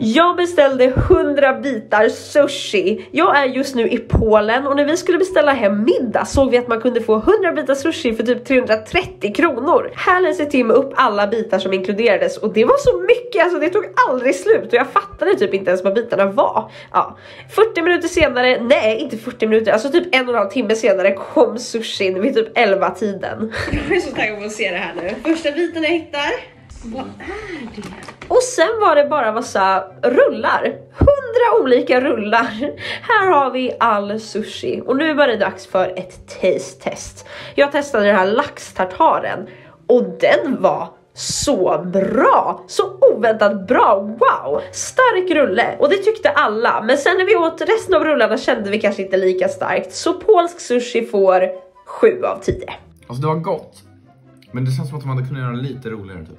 Jag beställde 100 bitar sushi. Jag är just nu i Polen och när vi skulle beställa hem middag såg vi att man kunde få 100 bitar sushi för typ 330 kronor. Här läste Tim upp alla bitar som inkluderades och det var så mycket, alltså det tog aldrig slut och jag fattade typ inte ens vad bitarna var. Ja. 40 minuter senare, nej inte 40 minuter, alltså typ en och en halv timme senare kom sushin vid typ 11 tiden. Jag är så taggad på att se det här nu. Första biten jag hittar vad är det? Och sen var det bara massa rullar. Hundra olika rullar. Här har vi all sushi. Och nu var det dags för ett taste test. Jag testade den här laxtartaren och den var så bra! Så oväntat bra, wow! Stark rulle och det tyckte alla. Men sen när vi åt resten av rullarna kände vi kanske inte lika starkt. Så polsk sushi får 7 av 10. Alltså det var gott, men det känns som att de hade kunnat göra lite roligare typ.